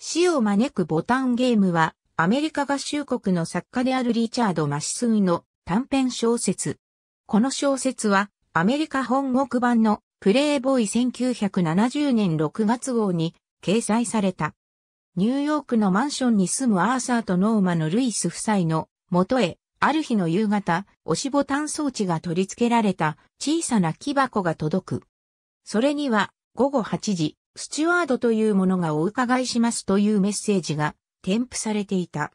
死を招くボタンゲームは、アメリカ合衆国の作家であるリチャード・マシスンの短編小説。この小説は、アメリカ本国版のプレイボーイ1970年6月号に掲載された。ニューヨークのマンションに住むアーサーとノーマのルイス夫妻の元へ、ある日の夕方、押しボタン装置が取り付けられた小さな木箱が届く。それには午後8時、スチュワードというものがお伺いしますというメッセージが添付されていた。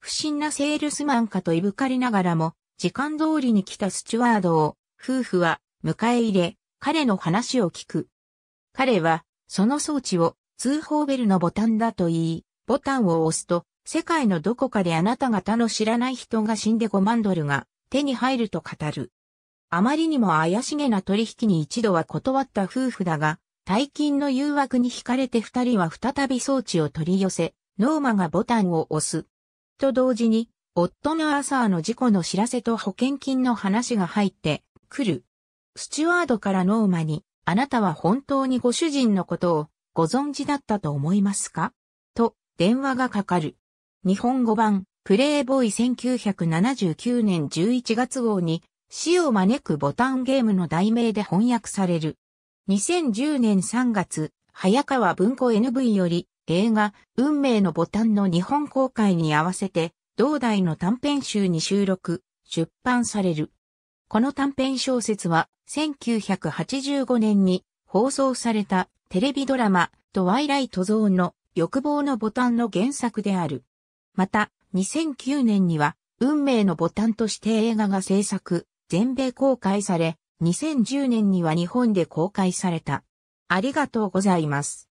不審なセールスマンかといぶかりながらも、時間通りに来たスチュワードを、夫婦は迎え入れ、彼の話を聞く。彼は、その装置を通報ベルのボタンだと言い、ボタンを押すと、世界のどこかであなた方の知らない人が死んで5万ドルが手に入ると語る。あまりにも怪しげな取引に一度は断った夫婦だが、大金の誘惑に惹かれて二人は再び装置を取り寄せ、ノーマがボタンを押す。と同時に、夫のアサーの事故の知らせと保険金の話が入ってくる。スチュワードからノーマに、あなたは本当にご主人のことをご存知だったと思いますかと、電話がかかる。日本語版、プレイボーイ1979年11月号に、死を招くボタンゲームの題名で翻訳される。2010年3月、早川文庫 NV より映画、運命のボタンの日本公開に合わせて、同代の短編集に収録、出版される。この短編小説は、1985年に放送されたテレビドラマ、トワイライトゾーンの欲望のボタンの原作である。また、2009年には、運命のボタンとして映画が制作、全米公開され、2010年には日本で公開された。ありがとうございます。